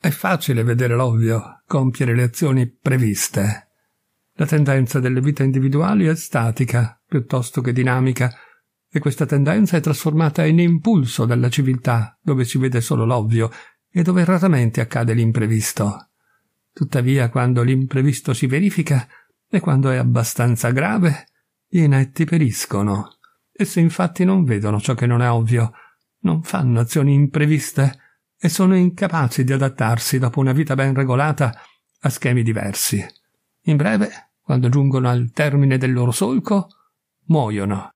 È facile vedere l'ovvio, compiere le azioni previste. La tendenza delle vite individuali è statica, piuttosto che dinamica, e questa tendenza è trasformata in impulso dalla civiltà, dove si vede solo l'ovvio e dove raramente accade l'imprevisto. Tuttavia, quando l'imprevisto si verifica e quando è abbastanza grave, gli inetti periscono. Essi infatti non vedono ciò che non è ovvio, non fanno azioni impreviste, e sono incapaci di adattarsi dopo una vita ben regolata a schemi diversi. In breve, quando giungono al termine del loro solco, muoiono.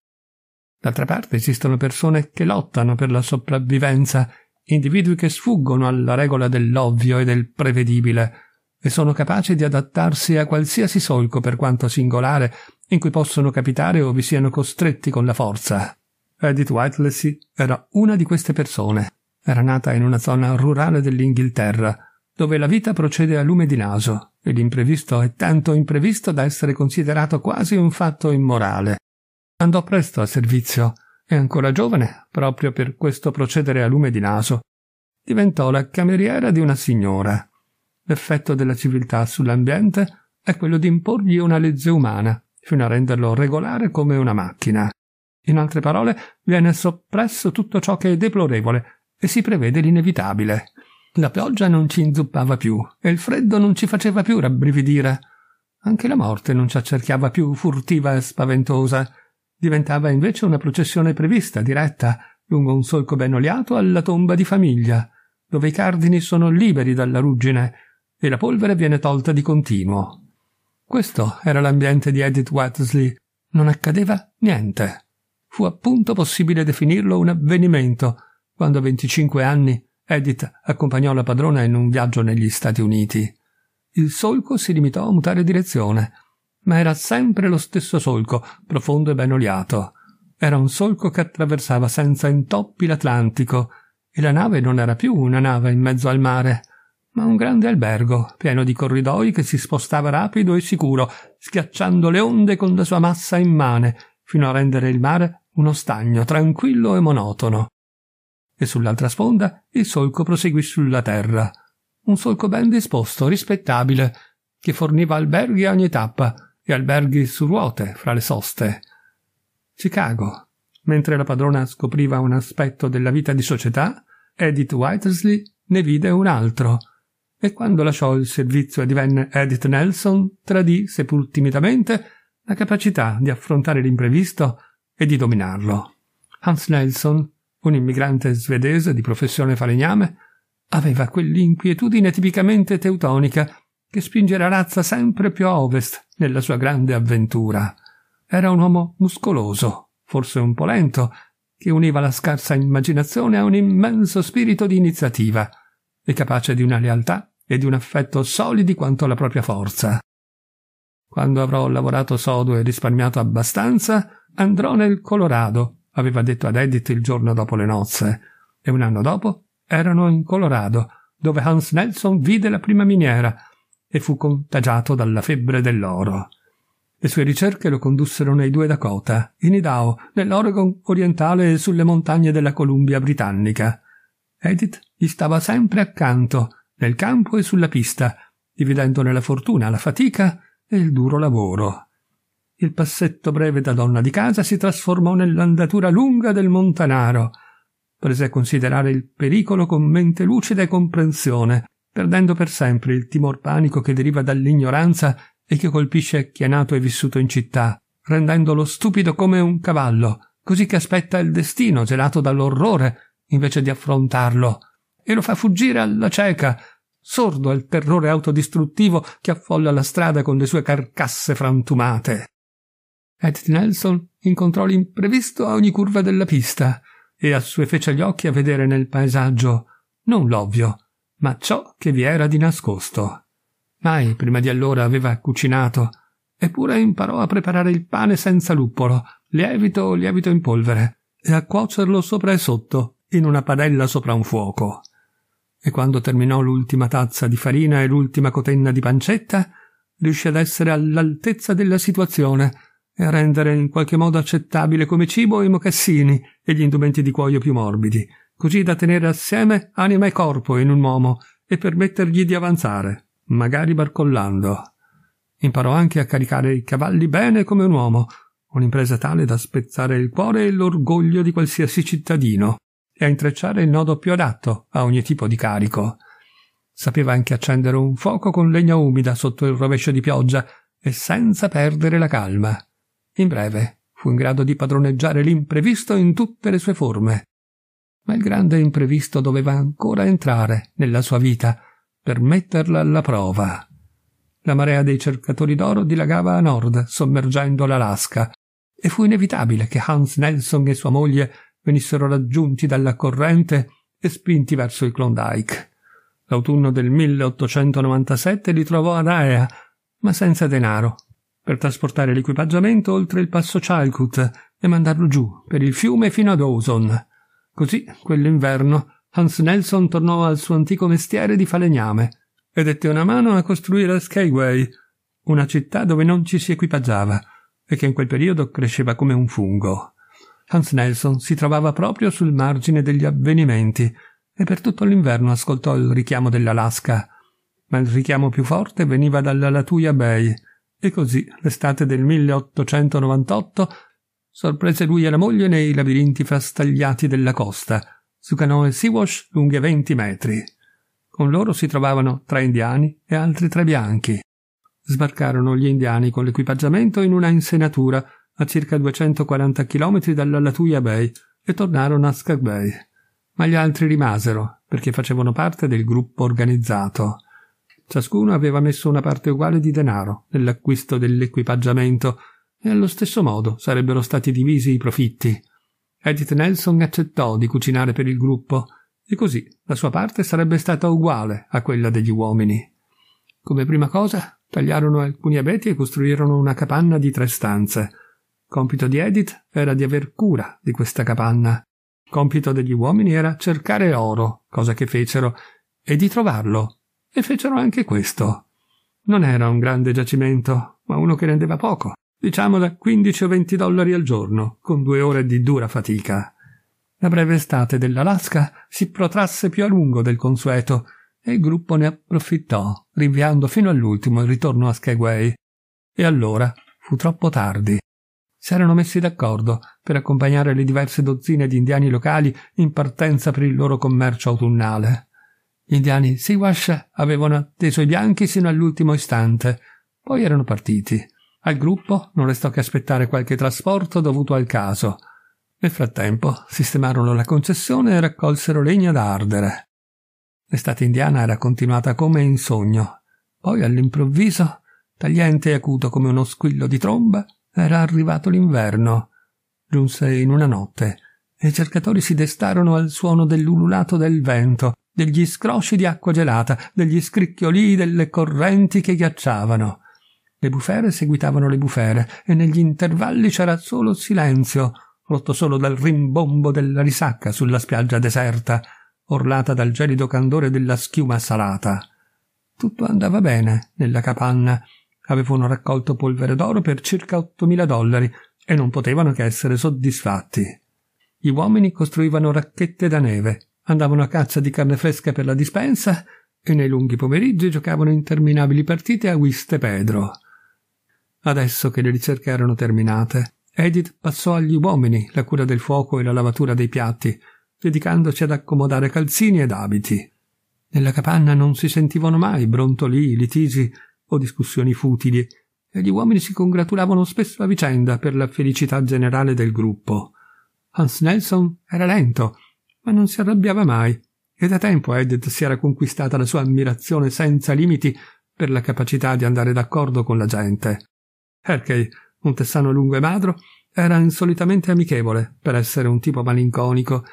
D'altra parte esistono persone che lottano per la sopravvivenza, individui che sfuggono alla regola dell'ovvio e del prevedibile e sono capaci di adattarsi a qualsiasi solco per quanto singolare in cui possono capitare o vi siano costretti con la forza. Edith Whitelessy era una di queste persone. Era nata in una zona rurale dell'Inghilterra, dove la vita procede a lume di naso e l'imprevisto è tanto imprevisto da essere considerato quasi un fatto immorale. Andò presto a servizio e ancora giovane, proprio per questo procedere a lume di naso, diventò la cameriera di una signora. L'effetto della civiltà sull'ambiente è quello di imporgli una legge umana, fino a renderlo regolare come una macchina. In altre parole, viene soppresso tutto ciò che è deplorevole e si prevede l'inevitabile. La pioggia non ci inzuppava più e il freddo non ci faceva più rabbrividire. Anche la morte non ci accerchiava più furtiva e spaventosa. Diventava invece una processione prevista, diretta, lungo un solco ben oliato alla tomba di famiglia, dove i cardini sono liberi dalla ruggine e la polvere viene tolta di continuo. Questo era l'ambiente di Edith Wesley. Non accadeva niente. Fu appunto possibile definirlo un avvenimento, quando a 25 anni Edith accompagnò la padrona in un viaggio negli Stati Uniti. Il solco si limitò a mutare direzione, ma era sempre lo stesso solco, profondo e ben oliato. Era un solco che attraversava senza intoppi l'Atlantico, e la nave non era più una nave in mezzo al mare, ma un grande albergo, pieno di corridoi che si spostava rapido e sicuro, schiacciando le onde con la sua massa immane, fino a rendere il mare uno stagno tranquillo e monotono e sull'altra sponda il solco proseguì sulla terra. Un solco ben disposto, rispettabile, che forniva alberghi a ogni tappa e alberghi su ruote fra le soste. Chicago. Mentre la padrona scopriva un aspetto della vita di società, Edith Whitesley ne vide un altro. E quando lasciò il servizio e divenne Edith Nelson, tradì, seppur timidamente, la capacità di affrontare l'imprevisto e di dominarlo. Hans Nelson un immigrante svedese di professione falegname, aveva quell'inquietudine tipicamente teutonica che spinge la razza sempre più a ovest nella sua grande avventura. Era un uomo muscoloso, forse un po' lento, che univa la scarsa immaginazione a un immenso spirito di iniziativa e capace di una lealtà e di un affetto solidi quanto la propria forza. Quando avrò lavorato sodo e risparmiato abbastanza, andrò nel Colorado aveva detto ad Edith il giorno dopo le nozze, e un anno dopo erano in Colorado, dove Hans Nelson vide la prima miniera e fu contagiato dalla febbre dell'oro. Le sue ricerche lo condussero nei due Dakota, in Idaho, nell'Oregon orientale e sulle montagne della Columbia britannica. Edith gli stava sempre accanto, nel campo e sulla pista, dividendone la fortuna, la fatica e il duro lavoro il passetto breve da donna di casa si trasformò nell'andatura lunga del montanaro. Prese a considerare il pericolo con mente lucida e comprensione, perdendo per sempre il timor panico che deriva dall'ignoranza e che colpisce chi è nato e vissuto in città, rendendolo stupido come un cavallo, così che aspetta il destino gelato dall'orrore invece di affrontarlo, e lo fa fuggire alla cieca, sordo al terrore autodistruttivo che affolla la strada con le sue carcasse frantumate. Ed Nelson incontrò l'imprevisto a ogni curva della pista e assuefece gli occhi a vedere nel paesaggio non l'ovvio, ma ciò che vi era di nascosto. Mai prima di allora aveva cucinato, eppure imparò a preparare il pane senza luppolo, lievito o lievito in polvere, e a cuocerlo sopra e sotto, in una padella sopra un fuoco. E quando terminò l'ultima tazza di farina e l'ultima cotenna di pancetta, riuscì ad essere all'altezza della situazione e a rendere in qualche modo accettabile come cibo i mocassini e gli indumenti di cuoio più morbidi, così da tenere assieme anima e corpo in un uomo e permettergli di avanzare, magari barcollando. Imparò anche a caricare i cavalli bene come un uomo, un'impresa tale da spezzare il cuore e l'orgoglio di qualsiasi cittadino e a intrecciare il nodo più adatto a ogni tipo di carico. Sapeva anche accendere un fuoco con legna umida sotto il rovescio di pioggia e senza perdere la calma. In breve, fu in grado di padroneggiare l'imprevisto in tutte le sue forme. Ma il grande imprevisto doveva ancora entrare nella sua vita per metterla alla prova. La marea dei cercatori d'oro dilagava a nord, sommergendo l'Alaska, e fu inevitabile che Hans Nelson e sua moglie venissero raggiunti dalla corrente e spinti verso il Klondike. L'autunno del 1897 li trovò ad Aea, ma senza denaro per trasportare l'equipaggiamento oltre il passo Chalkut e mandarlo giù, per il fiume fino ad Ozon. Così, quell'inverno, Hans Nelson tornò al suo antico mestiere di falegname e dette una mano a costruire Skyway, una città dove non ci si equipaggiava e che in quel periodo cresceva come un fungo. Hans Nelson si trovava proprio sul margine degli avvenimenti e per tutto l'inverno ascoltò il richiamo dell'Alaska, ma il richiamo più forte veniva dalla Latuya Bay, e così, l'estate del 1898, sorprese lui e la moglie nei labirinti frastagliati della costa, su canoe Siwash lunghe 20 metri. Con loro si trovavano tre indiani e altri tre bianchi. Sbarcarono gli indiani con l'equipaggiamento in una insenatura a circa 240 dalla dall'Alatuia Bay e tornarono a Skag Bay. Ma gli altri rimasero perché facevano parte del gruppo organizzato. Ciascuno aveva messo una parte uguale di denaro nell'acquisto dell'equipaggiamento e allo stesso modo sarebbero stati divisi i profitti. Edith Nelson accettò di cucinare per il gruppo e così la sua parte sarebbe stata uguale a quella degli uomini. Come prima cosa tagliarono alcuni abeti e costruirono una capanna di tre stanze. Compito di Edith era di aver cura di questa capanna. Compito degli uomini era cercare oro, cosa che fecero, e di trovarlo e fecero anche questo. Non era un grande giacimento, ma uno che rendeva poco, diciamo da 15 o 20 dollari al giorno, con due ore di dura fatica. La breve estate dell'Alaska si protrasse più a lungo del consueto e il gruppo ne approfittò, rinviando fino all'ultimo il ritorno a Skagway. E allora fu troppo tardi. Si erano messi d'accordo per accompagnare le diverse dozzine di indiani locali in partenza per il loro commercio autunnale. Gli indiani Siwash avevano atteso i bianchi sino all'ultimo istante, poi erano partiti. Al gruppo non restò che aspettare qualche trasporto dovuto al caso. Nel frattempo sistemarono la concessione e raccolsero legna da ardere. L'estate indiana era continuata come in sogno. Poi all'improvviso, tagliente e acuto come uno squillo di tromba, era arrivato l'inverno. Giunse in una notte i ricercatori si destarono al suono dell'ululato del vento, degli scrosci di acqua gelata, degli scricchiolii delle correnti che ghiacciavano. Le bufere seguitavano le bufere e negli intervalli c'era solo silenzio, rotto solo dal rimbombo della risacca sulla spiaggia deserta, orlata dal gelido candore della schiuma salata. Tutto andava bene nella capanna. Avevano raccolto polvere d'oro per circa ottomila dollari e non potevano che essere soddisfatti. Gli uomini costruivano racchette da neve, andavano a caccia di carne fresca per la dispensa e nei lunghi pomeriggi giocavano interminabili partite a Whist e Pedro. Adesso che le ricerche erano terminate, Edith passò agli uomini la cura del fuoco e la lavatura dei piatti, dedicandosi ad accomodare calzini ed abiti. Nella capanna non si sentivano mai brontoli, litigi o discussioni futili, e gli uomini si congratulavano spesso a vicenda per la felicità generale del gruppo. Hans Nelson era lento, ma non si arrabbiava mai, e da tempo Edith si era conquistata la sua ammirazione senza limiti per la capacità di andare d'accordo con la gente. Herkey, un tessano lungo e magro, era insolitamente amichevole per essere un tipo malinconico,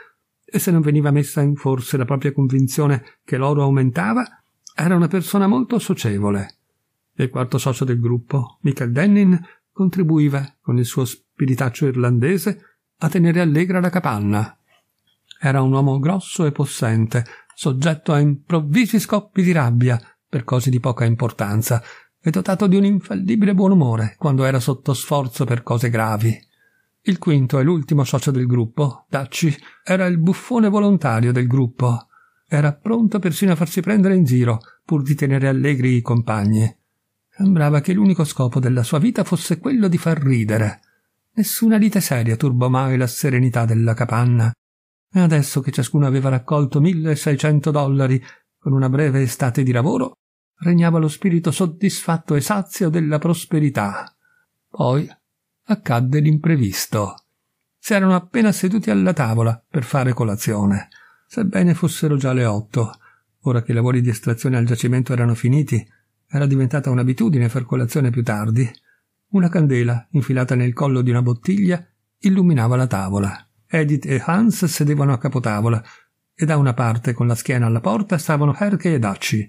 e se non veniva messa in forse la propria convinzione che l'oro aumentava, era una persona molto socievole. Il quarto socio del gruppo, Michael Dennin, contribuiva, con il suo spiritaccio irlandese, a tenere allegra la capanna. Era un uomo grosso e possente, soggetto a improvvisi scoppi di rabbia per cose di poca importanza e dotato di un infallibile buon umore quando era sotto sforzo per cose gravi. Il quinto e l'ultimo socio del gruppo, Dacci, era il buffone volontario del gruppo. Era pronto persino a farsi prendere in giro pur di tenere allegri i compagni. Sembrava che l'unico scopo della sua vita fosse quello di far ridere. Nessuna lite seria turbò mai la serenità della capanna. E adesso che ciascuno aveva raccolto 1600 dollari con una breve estate di lavoro, regnava lo spirito soddisfatto e sazio della prosperità. Poi accadde l'imprevisto. Si erano appena seduti alla tavola per fare colazione, sebbene fossero già le otto. Ora che i lavori di estrazione al giacimento erano finiti, era diventata un'abitudine far colazione più tardi. Una candela, infilata nel collo di una bottiglia, illuminava la tavola. Edith e Hans sedevano a capotavola e da una parte, con la schiena alla porta, stavano Herke e Dacci.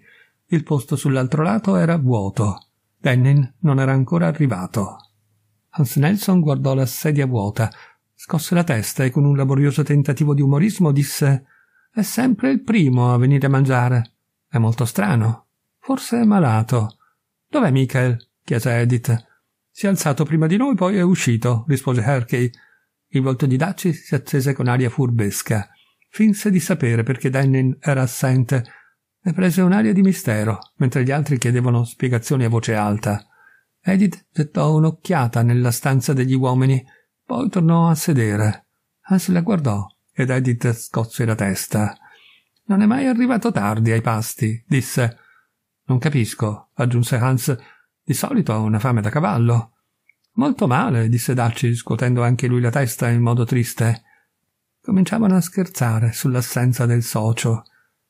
Il posto sull'altro lato era vuoto. Dennen non era ancora arrivato. Hans Nelson guardò la sedia vuota, scosse la testa e con un laborioso tentativo di umorismo disse «È sempre il primo a venire a mangiare. È molto strano. Forse è malato. Dov'è Michael?» chiese Edith. Si è alzato prima di noi, poi è uscito, rispose Herkey. Il volto di Daci si accese con aria furbesca. Finse di sapere perché Dennin era assente e prese un'aria di mistero, mentre gli altri chiedevano spiegazioni a voce alta. Edith gettò un'occhiata nella stanza degli uomini, poi tornò a sedere. Hans la guardò ed Edith scosse la testa. Non è mai arrivato tardi ai pasti, disse. Non capisco, aggiunse Hans, di solito ha una fame da cavallo. Molto male, disse Daci, scuotendo anche lui la testa in modo triste. Cominciavano a scherzare sull'assenza del socio.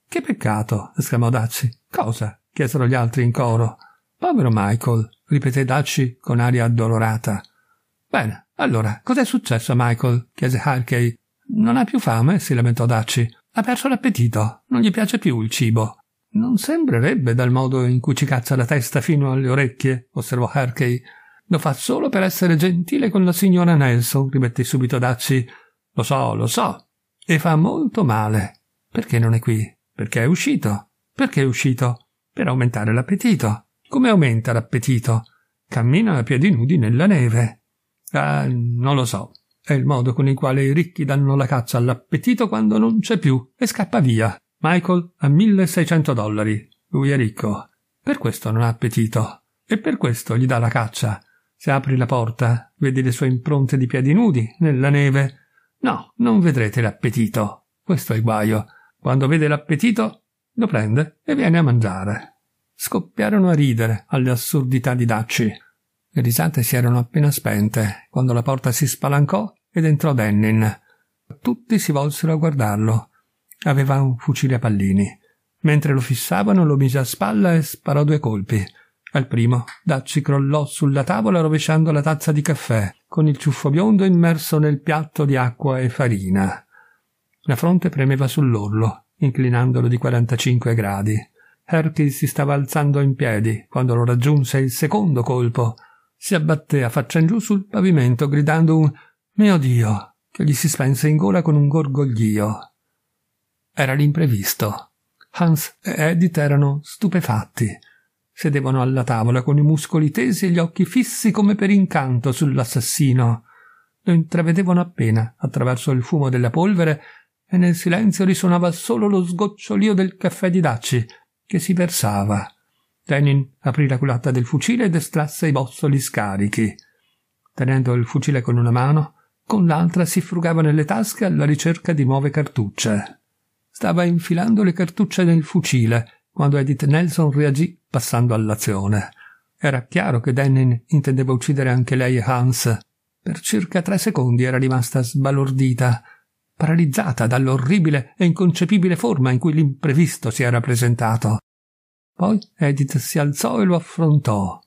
Che peccato, esclamò Daci. Cosa? chiesero gli altri in coro. Povero Michael, ripeté Daci con aria addolorata. Bene, allora, cos'è successo a Michael? chiese Harkey. Non ha più fame, si lamentò Daci. Ha perso l'appetito, non gli piace più il cibo. Non sembrerebbe dal modo in cui ci caccia la testa fino alle orecchie, osservò Harkey. Lo fa solo per essere gentile con la signora Nelson, ribatté subito Dacci. Lo so, lo so. E fa molto male. Perché non è qui? Perché è uscito. Perché è uscito? Per aumentare l'appetito. Come aumenta l'appetito? Cammina a piedi nudi nella neve. Ah, non lo so. È il modo con il quale i ricchi danno la caccia all'appetito quando non c'è più e scappa via. Michael ha 1600 dollari. Lui è ricco. Per questo non ha appetito. E per questo gli dà la caccia. Se apri la porta, vedi le sue impronte di piedi nudi nella neve. No, non vedrete l'appetito. Questo è il guaio. Quando vede l'appetito, lo prende e viene a mangiare. Scoppiarono a ridere alle assurdità di Dacci. Le risate si erano appena spente quando la porta si spalancò ed entrò Dennin. Tutti si volsero a guardarlo. Aveva un fucile a pallini. Mentre lo fissavano lo mise a spalla e sparò due colpi. Al primo, Dacci crollò sulla tavola rovesciando la tazza di caffè, con il ciuffo biondo immerso nel piatto di acqua e farina. La fronte premeva sull'orlo, inclinandolo di 45 gradi. Hercules si stava alzando in piedi quando lo raggiunse il secondo colpo. Si abbatté a faccia in giù sul pavimento, gridando un Mio Dio! che gli si spense in gola con un gorgoglio. Era l'imprevisto. Hans e Edith erano stupefatti. Sedevano alla tavola con i muscoli tesi e gli occhi fissi come per incanto sull'assassino. Lo intravedevano appena attraverso il fumo della polvere e nel silenzio risuonava solo lo sgocciolio del caffè di daci che si versava. Lenin aprì la culatta del fucile ed estrasse i bozzoli scarichi. Tenendo il fucile con una mano, con l'altra si frugava nelle tasche alla ricerca di nuove cartucce. Stava infilando le cartucce nel fucile quando Edith Nelson reagì passando all'azione. Era chiaro che Denin intendeva uccidere anche lei e Hans. Per circa tre secondi era rimasta sbalordita, paralizzata dall'orribile e inconcepibile forma in cui l'imprevisto si era presentato. Poi Edith si alzò e lo affrontò.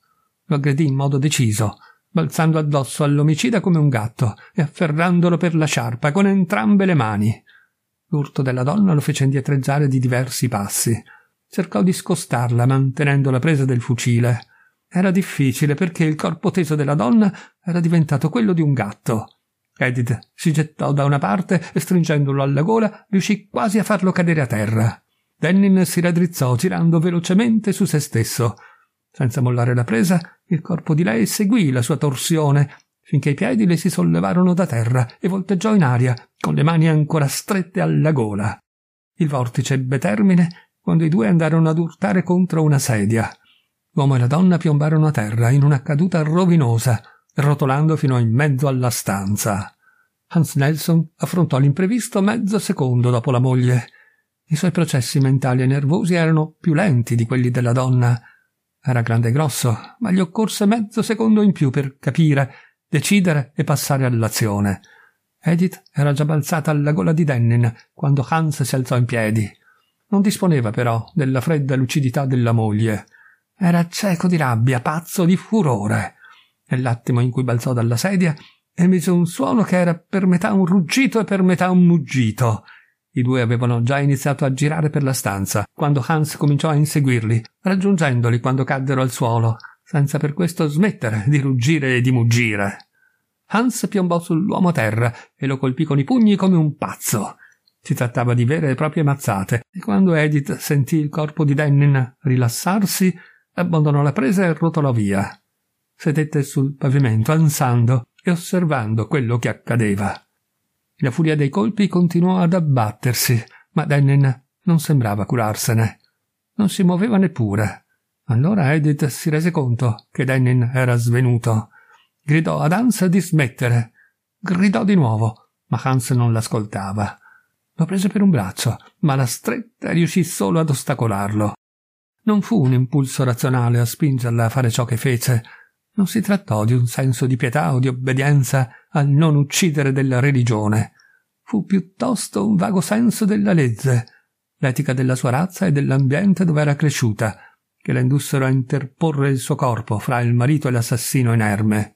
Lo aggredì in modo deciso, balzando addosso all'omicida come un gatto e afferrandolo per la sciarpa con entrambe le mani. L'urto della donna lo fece indietreggiare di diversi passi. Cercò di scostarla mantenendo la presa del fucile. Era difficile perché il corpo teso della donna era diventato quello di un gatto. Edith si gettò da una parte e stringendolo alla gola riuscì quasi a farlo cadere a terra. Dennin si raddrizzò girando velocemente su se stesso. Senza mollare la presa, il corpo di lei seguì la sua torsione finché i piedi le si sollevarono da terra e volteggiò in aria, con le mani ancora strette alla gola. Il vortice ebbe termine quando i due andarono ad urtare contro una sedia. L'uomo e la donna piombarono a terra in una caduta rovinosa, rotolando fino in mezzo alla stanza. Hans Nelson affrontò l'imprevisto mezzo secondo dopo la moglie. I suoi processi mentali e nervosi erano più lenti di quelli della donna. Era grande e grosso, ma gli occorse mezzo secondo in più per capire decidere e passare all'azione. Edith era già balzata alla gola di Dennin quando Hans si alzò in piedi. Non disponeva però della fredda lucidità della moglie. Era cieco di rabbia, pazzo di furore. Nell'attimo in cui balzò dalla sedia, emise un suono che era per metà un ruggito e per metà un muggito. I due avevano già iniziato a girare per la stanza, quando Hans cominciò a inseguirli, raggiungendoli quando caddero al suolo senza per questo smettere di ruggire e di muggire. Hans piombò sull'uomo a terra e lo colpì con i pugni come un pazzo. Si trattava di vere e proprie mazzate, e quando Edith sentì il corpo di Dennin rilassarsi, abbandonò la presa e rotolò via. Sedette sul pavimento, ansando e osservando quello che accadeva. La furia dei colpi continuò ad abbattersi, ma Dennin non sembrava curarsene. Non si muoveva neppure. Allora Edith si rese conto che Dennin era svenuto. Gridò ad Hans di smettere. Gridò di nuovo, ma Hans non l'ascoltava. Lo prese per un braccio, ma la stretta riuscì solo ad ostacolarlo. Non fu un impulso razionale a spingerla a fare ciò che fece. Non si trattò di un senso di pietà o di obbedienza al non uccidere della religione. Fu piuttosto un vago senso della legge, l'etica della sua razza e dell'ambiente dove era cresciuta, che la indussero a interporre il suo corpo fra il marito e l'assassino inerme.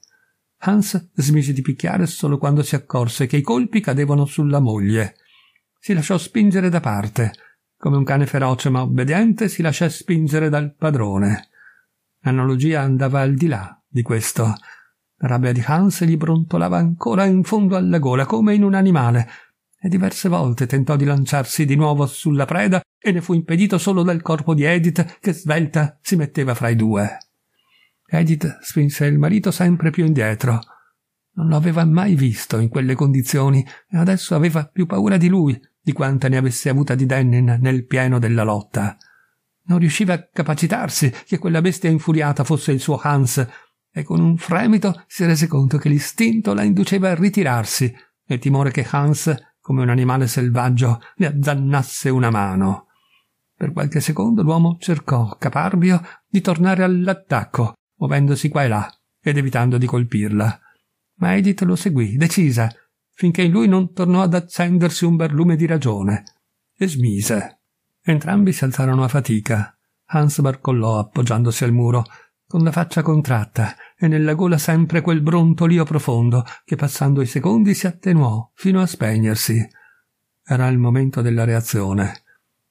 Hans smise di picchiare solo quando si accorse che i colpi cadevano sulla moglie. Si lasciò spingere da parte. Come un cane feroce ma obbediente si lascia spingere dal padrone. L'analogia andava al di là di questo. La rabbia di Hans gli brontolava ancora in fondo alla gola, come in un animale, e diverse volte tentò di lanciarsi di nuovo sulla preda e ne fu impedito solo dal corpo di Edith che svelta si metteva fra i due. Edith spinse il marito sempre più indietro. Non lo aveva mai visto in quelle condizioni e adesso aveva più paura di lui di quanta ne avesse avuta di Dennen nel pieno della lotta. Non riusciva a capacitarsi che quella bestia infuriata fosse il suo Hans e con un fremito si rese conto che l'istinto la induceva a ritirarsi nel timore che Hans come un animale selvaggio le azzannasse una mano. Per qualche secondo l'uomo cercò, caparbio, di tornare all'attacco, muovendosi qua e là ed evitando di colpirla. Ma Edith lo seguì, decisa, finché in lui non tornò ad accendersi un barlume di ragione. E smise. Entrambi si alzarono a fatica. Hans barcollò appoggiandosi al muro con la faccia contratta e nella gola sempre quel brontolio profondo che passando i secondi si attenuò fino a spegnersi. Era il momento della reazione.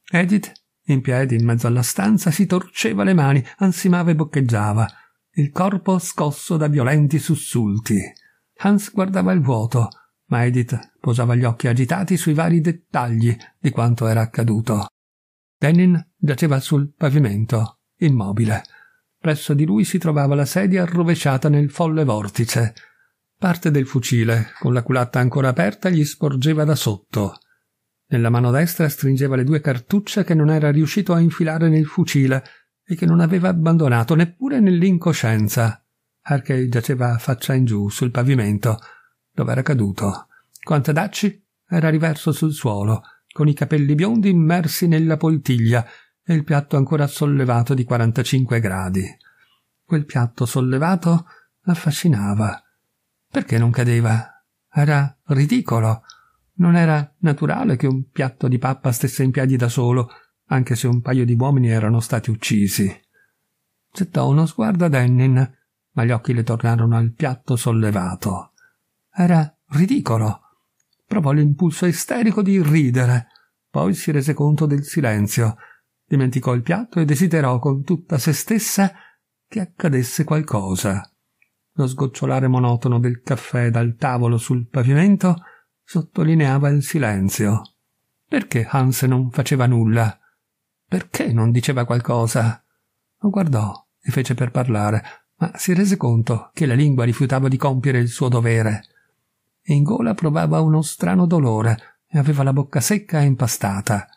Edith, in piedi in mezzo alla stanza, si torceva le mani, ansimava e boccheggiava, il corpo scosso da violenti sussulti. Hans guardava il vuoto, ma Edith posava gli occhi agitati sui vari dettagli di quanto era accaduto. Denin giaceva sul pavimento, immobile Presso di lui si trovava la sedia arrovesciata nel folle vortice. Parte del fucile, con la culatta ancora aperta, gli sporgeva da sotto. Nella mano destra stringeva le due cartucce che non era riuscito a infilare nel fucile e che non aveva abbandonato neppure nell'incoscienza. Harkey giaceva faccia in giù sul pavimento, dove era caduto. dacci? era riverso sul suolo, con i capelli biondi immersi nella poltiglia e il piatto ancora sollevato di 45 gradi. Quel piatto sollevato affascinava. Perché non cadeva? Era ridicolo. Non era naturale che un piatto di pappa stesse in piedi da solo, anche se un paio di uomini erano stati uccisi. Gettò uno sguardo ad Ennin, ma gli occhi le tornarono al piatto sollevato. Era ridicolo. Provò l'impulso isterico di ridere, poi si rese conto del silenzio dimenticò il piatto e desiderò con tutta se stessa che accadesse qualcosa. Lo sgocciolare monotono del caffè dal tavolo sul pavimento sottolineava il silenzio. Perché Hans non faceva nulla? Perché non diceva qualcosa? Lo guardò e fece per parlare, ma si rese conto che la lingua rifiutava di compiere il suo dovere. In gola provava uno strano dolore e aveva la bocca secca e impastata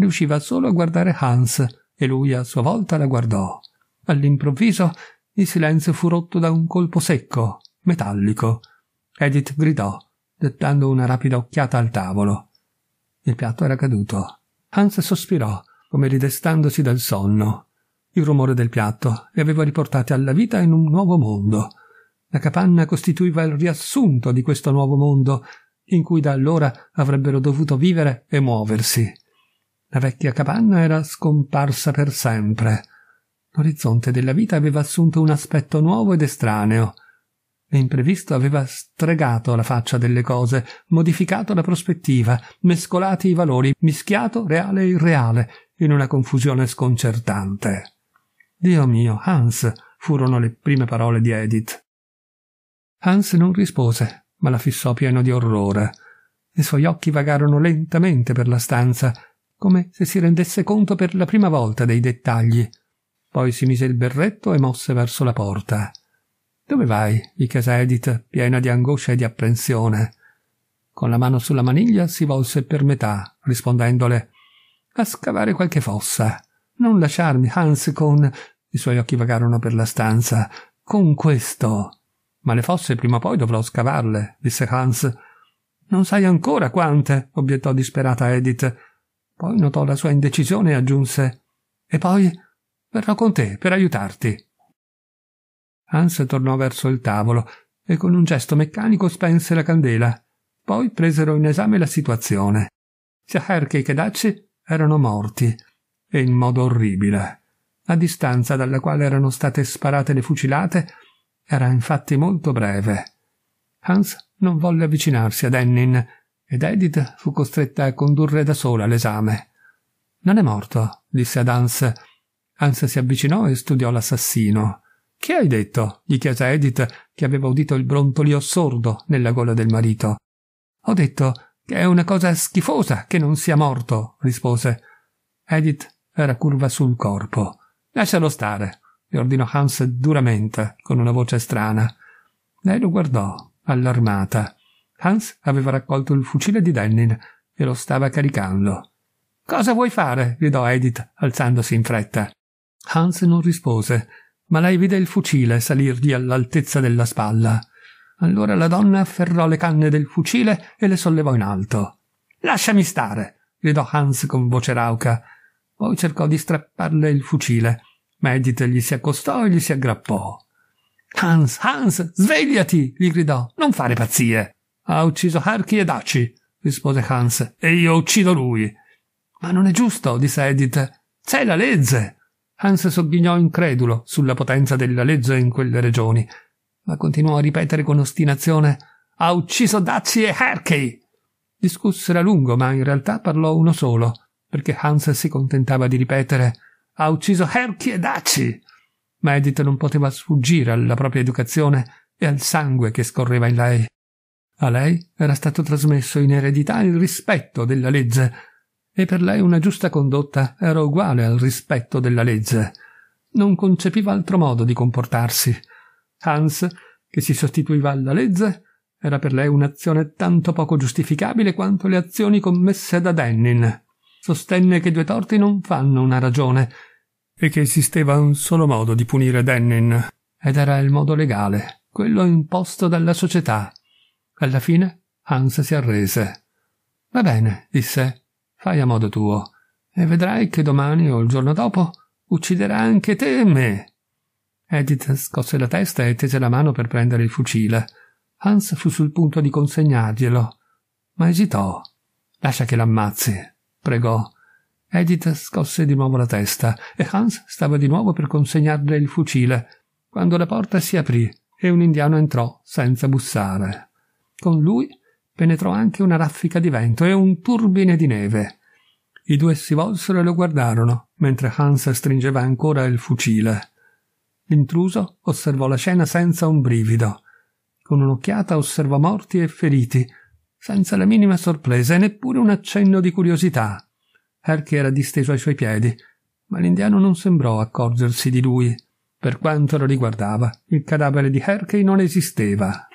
riusciva solo a guardare Hans e lui a sua volta la guardò. All'improvviso il silenzio fu rotto da un colpo secco, metallico. Edith gridò, dettando una rapida occhiata al tavolo. Il piatto era caduto. Hans sospirò, come ridestandosi dal sonno. Il rumore del piatto li aveva riportati alla vita in un nuovo mondo. La capanna costituiva il riassunto di questo nuovo mondo in cui da allora avrebbero dovuto vivere e muoversi. La vecchia capanna era scomparsa per sempre. L'orizzonte della vita aveva assunto un aspetto nuovo ed estraneo. L'imprevisto aveva stregato la faccia delle cose, modificato la prospettiva, mescolati i valori, mischiato reale e irreale, in una confusione sconcertante. Dio mio, Hans, furono le prime parole di Edith. Hans non rispose, ma la fissò pieno di orrore. I suoi occhi vagarono lentamente per la stanza come se si rendesse conto per la prima volta dei dettagli. Poi si mise il berretto e mosse verso la porta. Dove vai? gli chiese Edith, piena di angoscia e di apprensione. Con la mano sulla maniglia si volse per metà, rispondendole a scavare qualche fossa. Non lasciarmi, Hans, con. I suoi occhi vagarono per la stanza. Con questo. Ma le fosse prima o poi dovrò scavarle, disse Hans. Non sai ancora quante, obiettò disperata Edith. Poi notò la sua indecisione e aggiunse E poi verrò con te per aiutarti. Hans tornò verso il tavolo e con un gesto meccanico spense la candela. Poi presero in esame la situazione. Sia Herke che Dacci erano morti, e in modo orribile. La distanza dalla quale erano state sparate le fucilate era infatti molto breve. Hans non volle avvicinarsi ad Ennin ed Edith fu costretta a condurre da sola l'esame. Non è morto, disse ad Hans. Hans si avvicinò e studiò l'assassino. Che hai detto? gli chiese Edith, che aveva udito il brontolio sordo nella gola del marito. Ho detto che è una cosa schifosa che non sia morto, rispose. Edith era curva sul corpo. Lascialo stare, gli ordinò Hans duramente, con una voce strana. Lei lo guardò, allarmata. Hans aveva raccolto il fucile di Dennin e lo stava caricando. Cosa vuoi fare? gridò Edith, alzandosi in fretta. Hans non rispose, ma lei vide il fucile salirgli all'altezza della spalla. Allora la donna afferrò le canne del fucile e le sollevò in alto. Lasciami stare! gridò Hans con voce rauca. Poi cercò di strapparle il fucile, ma Edith gli si accostò e gli si aggrappò. Hans, Hans, svegliati! gli gridò. Non fare pazzie! Ha ucciso Harky e Daci, rispose Hans, e io uccido lui. Ma non è giusto, disse Edith. C'è la legge. Hans sogghignò incredulo sulla potenza della legge in quelle regioni, ma continuò a ripetere con ostinazione ha ucciso Daci e Herkey. Discussero a lungo, ma in realtà parlò uno solo, perché Hans si contentava di ripetere ha ucciso Herkey e Daci. Ma Edith non poteva sfuggire alla propria educazione e al sangue che scorreva in lei. A lei era stato trasmesso in eredità il rispetto della legge, e per lei una giusta condotta era uguale al rispetto della legge. Non concepiva altro modo di comportarsi. Hans, che si sostituiva alla legge, era per lei un'azione tanto poco giustificabile quanto le azioni commesse da Dennin. Sostenne che due torti non fanno una ragione e che esisteva un solo modo di punire Dennin, ed era il modo legale, quello imposto dalla società. Alla fine Hans si arrese. Va bene, disse, fai a modo tuo, e vedrai che domani o il giorno dopo ucciderà anche te e me. Edith scosse la testa e tese la mano per prendere il fucile. Hans fu sul punto di consegnarglielo, ma esitò. Lascia che l'ammazzi, pregò. Edith scosse di nuovo la testa e Hans stava di nuovo per consegnarle il fucile, quando la porta si aprì e un indiano entrò senza bussare. Con lui penetrò anche una raffica di vento e un turbine di neve. I due si volsero e lo guardarono, mentre Hans stringeva ancora il fucile. L'intruso osservò la scena senza un brivido. Con un'occhiata osservò morti e feriti, senza la minima sorpresa e neppure un accenno di curiosità. Herky era disteso ai suoi piedi, ma l'indiano non sembrò accorgersi di lui. Per quanto lo riguardava, il cadavere di Herky non esisteva.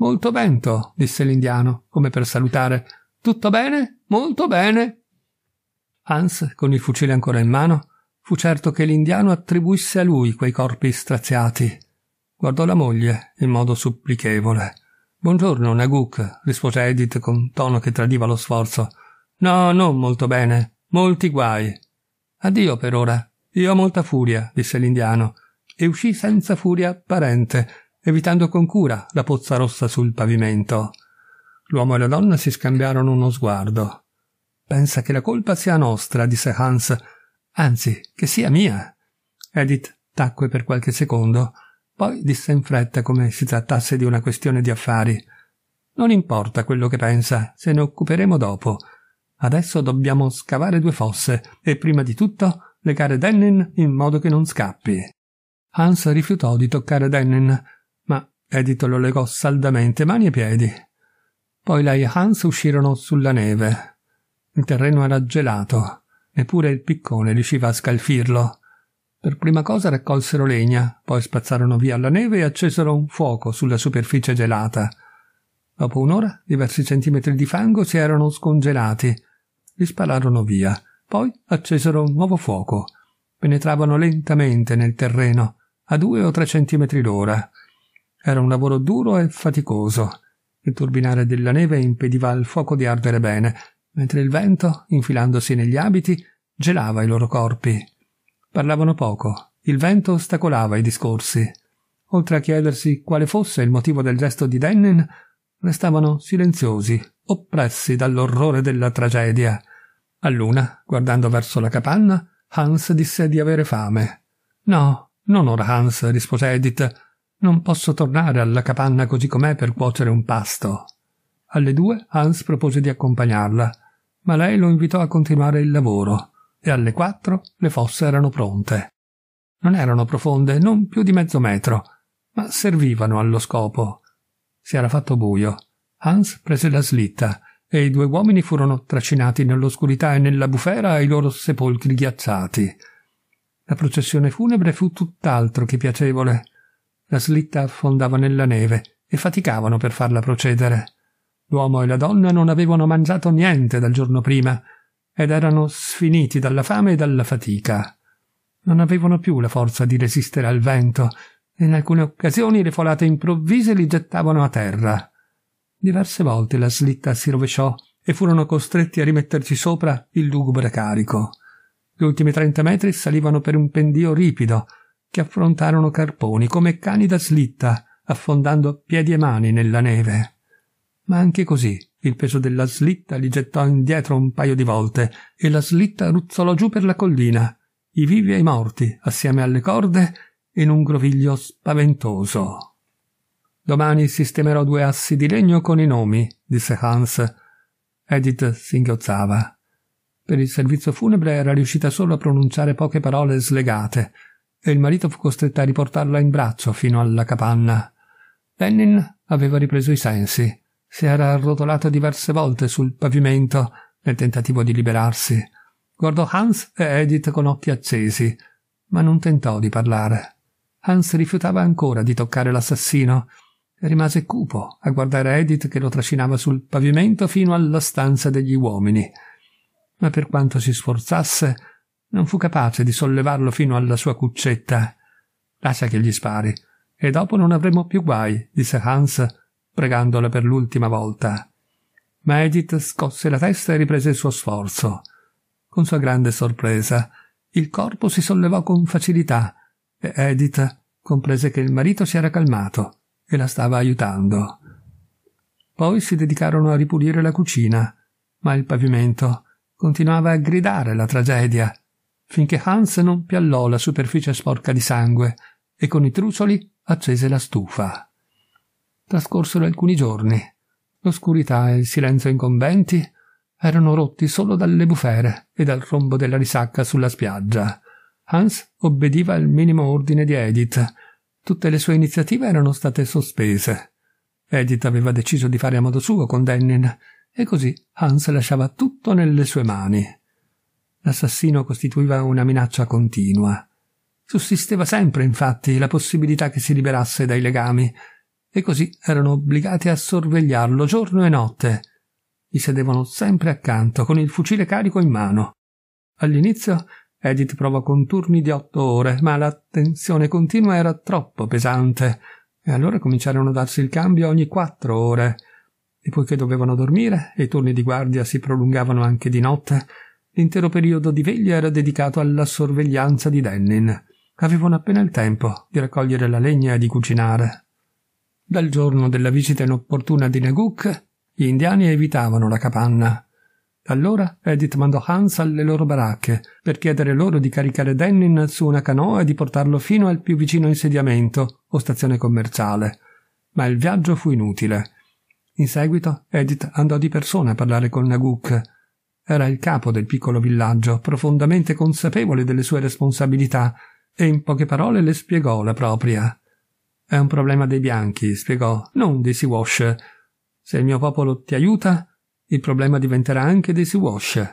Molto vento, disse l'indiano, come per salutare. Tutto bene? Molto bene. Hans, con il fucile ancora in mano, fu certo che l'indiano attribuisse a lui quei corpi straziati. Guardò la moglie in modo supplichevole. Buongiorno, Naguk, rispose Edith con tono che tradiva lo sforzo. No, non molto bene. Molti guai. Addio per ora. Io ho molta furia, disse l'indiano, e uscì senza furia apparente, evitando con cura la pozza rossa sul pavimento. L'uomo e la donna si scambiarono uno sguardo. Pensa che la colpa sia nostra, disse Hans, anzi, che sia mia. Edith tacque per qualche secondo, poi disse in fretta come si trattasse di una questione di affari. Non importa quello che pensa, se ne occuperemo dopo. Adesso dobbiamo scavare due fosse e prima di tutto legare Dennen in modo che non scappi. Hans rifiutò di toccare Dennen, Edith lo legò saldamente mani e piedi. Poi lei e Hans uscirono sulla neve. Il terreno era gelato, neppure il piccone riusciva a scalfirlo. Per prima cosa raccolsero legna, poi spazzarono via la neve e accesero un fuoco sulla superficie gelata. Dopo un'ora diversi centimetri di fango si erano scongelati. Li spararono via, poi accesero un nuovo fuoco. Penetravano lentamente nel terreno, a due o tre centimetri l'ora. Era un lavoro duro e faticoso. Il turbinare della neve impediva al fuoco di ardere bene, mentre il vento, infilandosi negli abiti, gelava i loro corpi. Parlavano poco, il vento ostacolava i discorsi. Oltre a chiedersi quale fosse il motivo del gesto di Dennen, restavano silenziosi, oppressi dall'orrore della tragedia. A luna, guardando verso la capanna, Hans disse di avere fame. No, non ora Hans, rispose Edith. Non posso tornare alla capanna così com'è per cuocere un pasto. Alle due Hans propose di accompagnarla, ma lei lo invitò a continuare il lavoro, e alle quattro le fosse erano pronte. Non erano profonde, non più di mezzo metro, ma servivano allo scopo. Si era fatto buio. Hans prese la slitta e i due uomini furono trascinati nell'oscurità e nella bufera ai loro sepolcri ghiacciati. La processione funebre fu tutt'altro che piacevole. La slitta affondava nella neve e faticavano per farla procedere. L'uomo e la donna non avevano mangiato niente dal giorno prima ed erano sfiniti dalla fame e dalla fatica. Non avevano più la forza di resistere al vento e in alcune occasioni le folate improvvise li gettavano a terra. Diverse volte la slitta si rovesciò e furono costretti a rimetterci sopra il lugubre carico. Gli ultimi trenta metri salivano per un pendio ripido che affrontarono carponi come cani da slitta, affondando piedi e mani nella neve. Ma anche così il peso della slitta li gettò indietro un paio di volte e la slitta ruzzolò giù per la collina, i vivi e i morti, assieme alle corde, in un groviglio spaventoso. Domani sistemerò due assi di legno con i nomi, disse Hans. Edith singhiozzava. Per il servizio funebre era riuscita solo a pronunciare poche parole slegate, e il marito fu costretto a riportarla in braccio fino alla capanna. Lenin aveva ripreso i sensi. Si era arrotolato diverse volte sul pavimento nel tentativo di liberarsi. Guardò Hans e Edith con occhi accesi, ma non tentò di parlare. Hans rifiutava ancora di toccare l'assassino e rimase cupo a guardare Edith che lo trascinava sul pavimento fino alla stanza degli uomini. Ma per quanto si sforzasse, non fu capace di sollevarlo fino alla sua cuccetta. Lascia che gli spari, e dopo non avremo più guai, disse Hans, pregandola per l'ultima volta. Ma Edith scosse la testa e riprese il suo sforzo. Con sua grande sorpresa, il corpo si sollevò con facilità e Edith comprese che il marito si era calmato e la stava aiutando. Poi si dedicarono a ripulire la cucina, ma il pavimento continuava a gridare la tragedia finché Hans non piallò la superficie sporca di sangue e con i trucioli accese la stufa. Trascorsero alcuni giorni. L'oscurità e il silenzio incombenti erano rotti solo dalle bufere e dal rombo della risacca sulla spiaggia. Hans obbediva al minimo ordine di Edith. Tutte le sue iniziative erano state sospese. Edith aveva deciso di fare a modo suo con Dennin, e così Hans lasciava tutto nelle sue mani. L'assassino costituiva una minaccia continua. Sussisteva sempre, infatti, la possibilità che si liberasse dai legami, e così erano obbligati a sorvegliarlo giorno e notte. Gli sedevano sempre accanto, con il fucile carico in mano. All'inizio Edith prova conturni di otto ore, ma la tensione continua era troppo pesante, e allora cominciarono a darsi il cambio ogni quattro ore. E poiché dovevano dormire, e i turni di guardia si prolungavano anche di notte, L'intero periodo di veglia era dedicato alla sorveglianza di Dennin. Avevano appena il tempo di raccogliere la legna e di cucinare. Dal giorno della visita inopportuna di Naguk, gli indiani evitavano la capanna. Allora Edith mandò Hans alle loro baracche per chiedere loro di caricare Dennin su una canoa e di portarlo fino al più vicino insediamento o stazione commerciale. Ma il viaggio fu inutile. In seguito Edith andò di persona a parlare con Naguk era il capo del piccolo villaggio, profondamente consapevole delle sue responsabilità, e in poche parole le spiegò la propria. È un problema dei bianchi, spiegò, non dei Siwash. Se il mio popolo ti aiuta, il problema diventerà anche dei Siwash.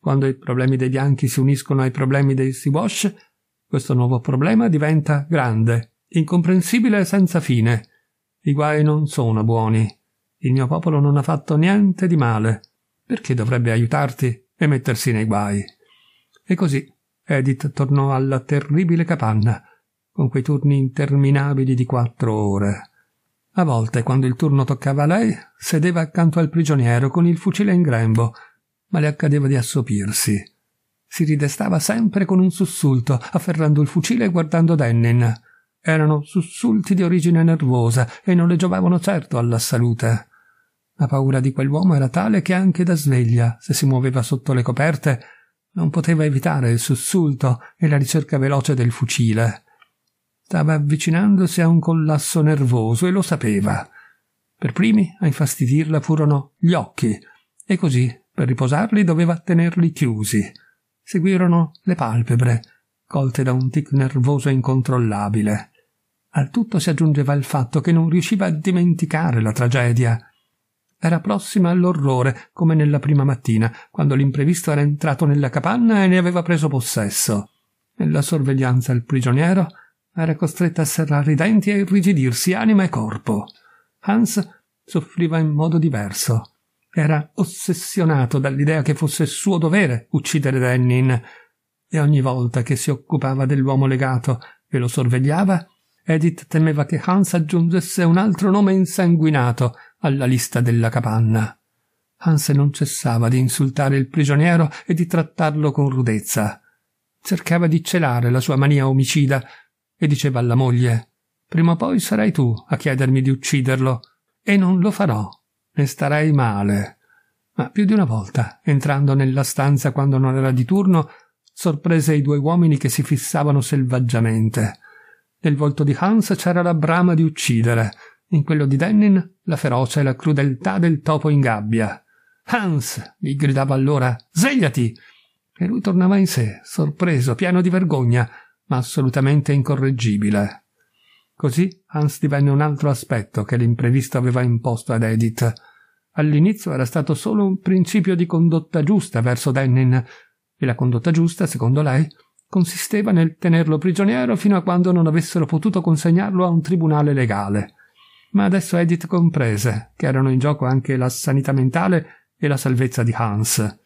Quando i problemi dei bianchi si uniscono ai problemi dei Siwash, questo nuovo problema diventa grande, incomprensibile e senza fine. I guai non sono buoni. Il mio popolo non ha fatto niente di male perché dovrebbe aiutarti e mettersi nei guai? E così Edith tornò alla terribile capanna, con quei turni interminabili di quattro ore. A volte, quando il turno toccava a lei, sedeva accanto al prigioniero con il fucile in grembo, ma le accadeva di assopirsi. Si ridestava sempre con un sussulto, afferrando il fucile e guardando Dennen. Erano sussulti di origine nervosa e non le giovavano certo alla salute. La paura di quell'uomo era tale che anche da sveglia, se si muoveva sotto le coperte, non poteva evitare il sussulto e la ricerca veloce del fucile. Stava avvicinandosi a un collasso nervoso e lo sapeva. Per primi a infastidirla furono gli occhi, e così, per riposarli, doveva tenerli chiusi. Seguirono le palpebre, colte da un tic nervoso incontrollabile. Al tutto si aggiungeva il fatto che non riusciva a dimenticare la tragedia era prossima all'orrore, come nella prima mattina, quando l'imprevisto era entrato nella capanna e ne aveva preso possesso. Nella sorveglianza il prigioniero era costretto a serrare i denti e a irrigidirsi anima e corpo. Hans soffriva in modo diverso. Era ossessionato dall'idea che fosse suo dovere uccidere Dennin e ogni volta che si occupava dell'uomo legato e lo sorvegliava, Edith temeva che Hans aggiungesse un altro nome insanguinato alla lista della capanna. Hans non cessava di insultare il prigioniero e di trattarlo con rudezza. Cercava di celare la sua mania omicida e diceva alla moglie Prima o poi sarai tu a chiedermi di ucciderlo e non lo farò, ne starai male. Ma più di una volta, entrando nella stanza quando non era di turno, sorprese i due uomini che si fissavano selvaggiamente. Nel volto di Hans c'era la brama di uccidere, in quello di Dennin la ferocia e la crudeltà del topo in gabbia. Hans! gli gridava allora, svegliati! E lui tornava in sé, sorpreso, pieno di vergogna, ma assolutamente incorreggibile. Così Hans divenne un altro aspetto che l'imprevisto aveva imposto ad Edith. All'inizio era stato solo un principio di condotta giusta verso Dennin, e la condotta giusta, secondo lei, consisteva nel tenerlo prigioniero fino a quando non avessero potuto consegnarlo a un tribunale legale ma adesso Edith comprese che erano in gioco anche la sanità mentale e la salvezza di Hans.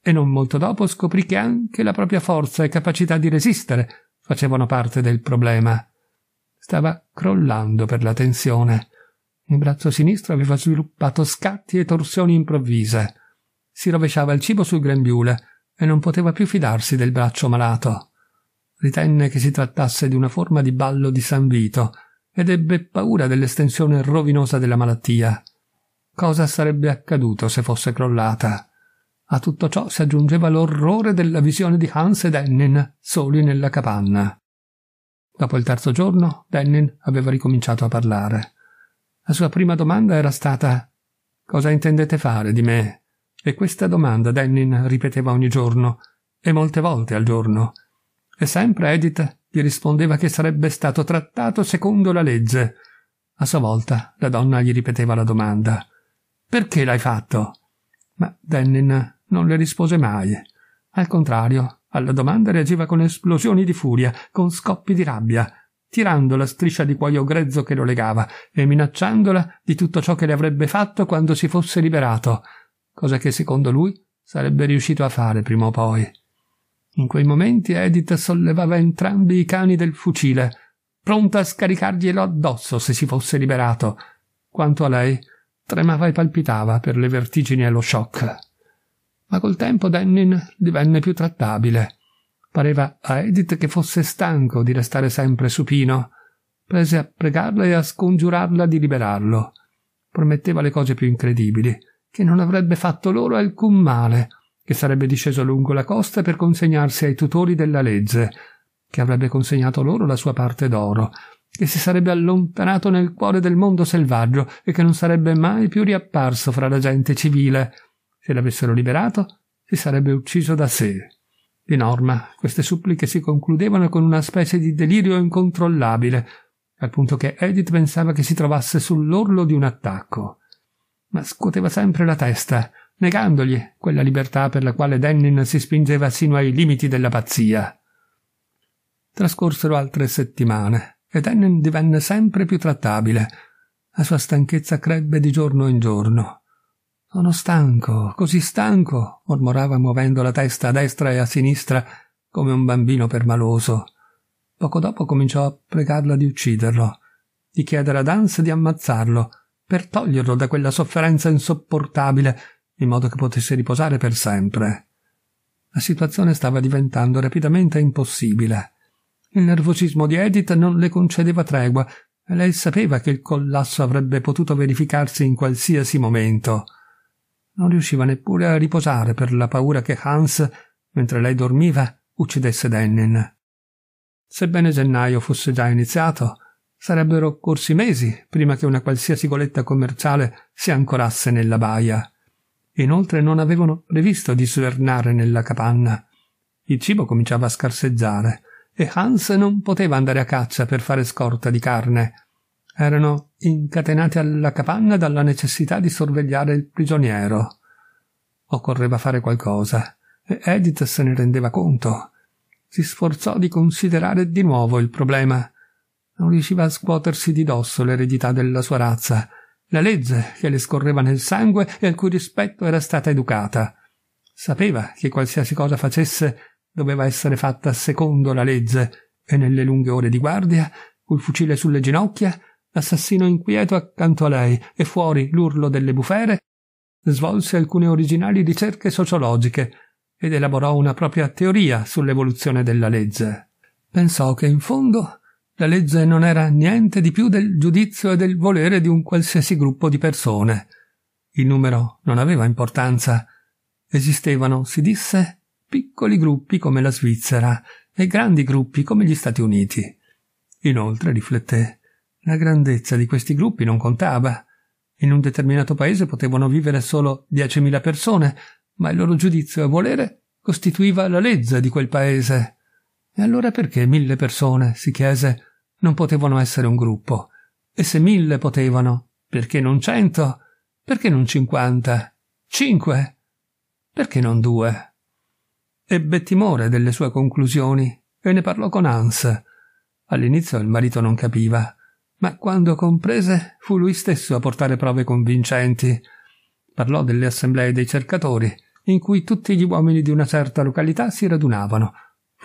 E non molto dopo scoprì che anche la propria forza e capacità di resistere facevano parte del problema. Stava crollando per la tensione. Il braccio sinistro aveva sviluppato scatti e torsioni improvvise. Si rovesciava il cibo sul grembiule e non poteva più fidarsi del braccio malato. Ritenne che si trattasse di una forma di ballo di San Vito, ed ebbe paura dell'estensione rovinosa della malattia. Cosa sarebbe accaduto se fosse crollata? A tutto ciò si aggiungeva l'orrore della visione di Hans e Ennen soli nella capanna. Dopo il terzo giorno, Dennen aveva ricominciato a parlare. La sua prima domanda era stata Cosa intendete fare di me? E questa domanda Dennin ripeteva ogni giorno, e molte volte al giorno. E sempre Edith gli rispondeva che sarebbe stato trattato secondo la legge. A sua volta la donna gli ripeteva la domanda. Perché l'hai fatto? Ma Dennin non le rispose mai. Al contrario, alla domanda reagiva con esplosioni di furia, con scoppi di rabbia, tirando la striscia di cuoio grezzo che lo legava e minacciandola di tutto ciò che le avrebbe fatto quando si fosse liberato, cosa che secondo lui sarebbe riuscito a fare prima o poi. In quei momenti Edith sollevava entrambi i cani del fucile, pronta a scaricarglielo addosso se si fosse liberato. Quanto a lei, tremava e palpitava per le vertigini e lo shock. Ma col tempo Dennin divenne più trattabile. Pareva a Edith che fosse stanco di restare sempre supino. Prese a pregarla e a scongiurarla di liberarlo. Prometteva le cose più incredibili, che non avrebbe fatto loro alcun male, che sarebbe disceso lungo la costa per consegnarsi ai tutori della legge, che avrebbe consegnato loro la sua parte d'oro, che si sarebbe allontanato nel cuore del mondo selvaggio e che non sarebbe mai più riapparso fra la gente civile. Se l'avessero liberato, si sarebbe ucciso da sé. Di norma, queste suppliche si concludevano con una specie di delirio incontrollabile, al punto che Edith pensava che si trovasse sull'orlo di un attacco. Ma scuoteva sempre la testa, negandogli quella libertà per la quale Dennin si spingeva sino ai limiti della pazzia. Trascorsero altre settimane e Dennin divenne sempre più trattabile. La sua stanchezza crebbe di giorno in giorno. Sono stanco, così stanco, mormorava muovendo la testa a destra e a sinistra come un bambino permaloso. Poco dopo cominciò a pregarla di ucciderlo, di chiedere a Dance di ammazzarlo, per toglierlo da quella sofferenza insopportabile in modo che potesse riposare per sempre. La situazione stava diventando rapidamente impossibile. Il nervosismo di Edith non le concedeva tregua e lei sapeva che il collasso avrebbe potuto verificarsi in qualsiasi momento. Non riusciva neppure a riposare per la paura che Hans, mentre lei dormiva, uccidesse Dennin. Sebbene gennaio fosse già iniziato, sarebbero corsi mesi prima che una qualsiasi goletta commerciale si ancorasse nella baia. Inoltre non avevano previsto di svernare nella capanna. Il cibo cominciava a scarseggiare e Hans non poteva andare a caccia per fare scorta di carne. Erano incatenati alla capanna dalla necessità di sorvegliare il prigioniero. Occorreva fare qualcosa e Edith se ne rendeva conto. Si sforzò di considerare di nuovo il problema. Non riusciva a scuotersi di dosso l'eredità della sua razza la legge che le scorreva nel sangue e al cui rispetto era stata educata. Sapeva che qualsiasi cosa facesse doveva essere fatta secondo la legge e nelle lunghe ore di guardia, col fucile sulle ginocchia, l'assassino inquieto accanto a lei e fuori l'urlo delle bufere, svolse alcune originali ricerche sociologiche ed elaborò una propria teoria sull'evoluzione della legge. Pensò che in fondo la legge non era niente di più del giudizio e del volere di un qualsiasi gruppo di persone. Il numero non aveva importanza. Esistevano, si disse, piccoli gruppi come la Svizzera e grandi gruppi come gli Stati Uniti. Inoltre, rifletté, la grandezza di questi gruppi non contava. In un determinato paese potevano vivere solo 10.000 persone, ma il loro giudizio e volere costituiva la legge di quel paese. E allora perché mille persone, si chiese, non potevano essere un gruppo? E se mille potevano, perché non cento? Perché non cinquanta? Cinque? Perché non due? Ebbe timore delle sue conclusioni e ne parlò con Hans. All'inizio il marito non capiva, ma quando comprese fu lui stesso a portare prove convincenti. Parlò delle assemblee dei cercatori, in cui tutti gli uomini di una certa località si radunavano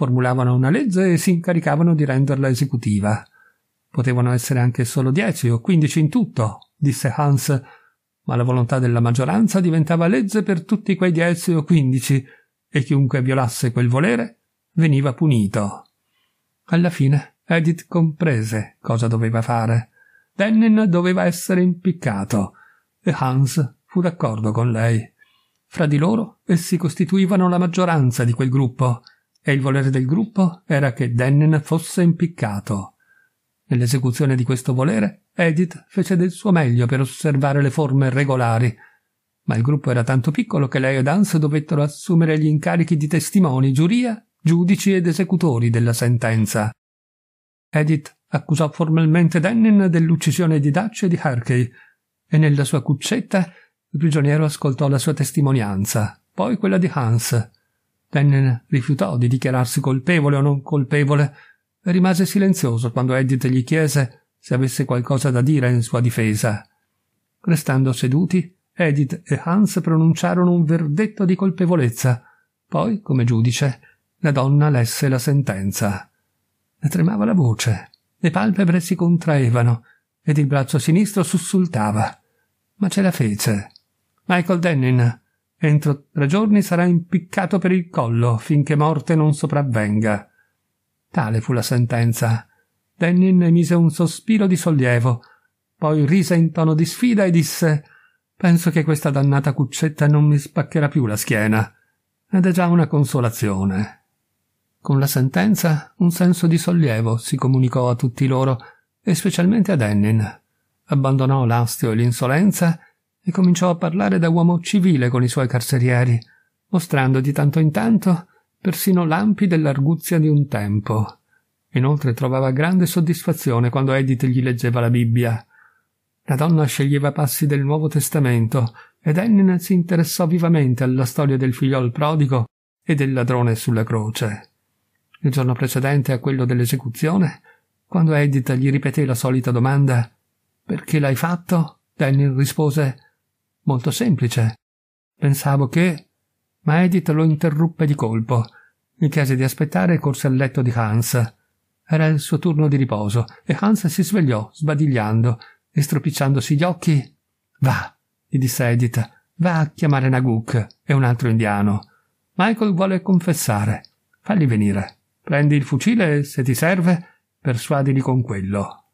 formulavano una legge e si incaricavano di renderla esecutiva. Potevano essere anche solo dieci o quindici in tutto, disse Hans, ma la volontà della maggioranza diventava legge per tutti quei dieci o quindici, e chiunque violasse quel volere veniva punito. Alla fine Edith comprese cosa doveva fare. Dennen doveva essere impiccato, e Hans fu d'accordo con lei. Fra di loro essi costituivano la maggioranza di quel gruppo, e il volere del gruppo era che Dennen fosse impiccato. Nell'esecuzione di questo volere, Edith fece del suo meglio per osservare le forme regolari, ma il gruppo era tanto piccolo che lei e Hans dovettero assumere gli incarichi di testimoni, giuria, giudici ed esecutori della sentenza. Edith accusò formalmente Dennen dell'uccisione di Dutch e di Herkey, e nella sua cuccetta il prigioniero ascoltò la sua testimonianza, poi quella di Hans, Tennen rifiutò di dichiararsi colpevole o non colpevole e rimase silenzioso quando Edith gli chiese se avesse qualcosa da dire in sua difesa. Restando seduti, Edith e Hans pronunciarono un verdetto di colpevolezza. Poi, come giudice, la donna lesse la sentenza. Le tremava la voce, le palpebre si contraevano ed il braccio sinistro sussultava. Ma ce la fece. Michael Dennin Entro tre giorni sarà impiccato per il collo finché morte non sopravvenga. Tale fu la sentenza. Denin emise un sospiro di sollievo, poi rise in tono di sfida e disse Penso che questa dannata cuccetta non mi spaccherà più la schiena. Ed è già una consolazione. Con la sentenza un senso di sollievo si comunicò a tutti loro, e specialmente a Ennin. Abbandonò l'astio e l'insolenza e cominciò a parlare da uomo civile con i suoi carcerieri, mostrando di tanto in tanto persino lampi dell'arguzia di un tempo. Inoltre trovava grande soddisfazione quando Edith gli leggeva la Bibbia. La donna sceglieva passi del Nuovo Testamento ed Ennin si interessò vivamente alla storia del figliol prodigo e del ladrone sulla croce. Il giorno precedente a quello dell'esecuzione, quando Edith gli ripeté la solita domanda «Perché l'hai fatto?», Ennin rispose Molto semplice. Pensavo che. Ma Edith lo interruppe di colpo. Mi chiese di aspettare e corse al letto di Hans. Era il suo turno di riposo e Hans si svegliò, sbadigliando e stropicciandosi gli occhi. Va, gli disse Edith, va a chiamare Naguk e un altro indiano. Michael vuole confessare. Fagli venire. Prendi il fucile e, se ti serve, persuadili con quello.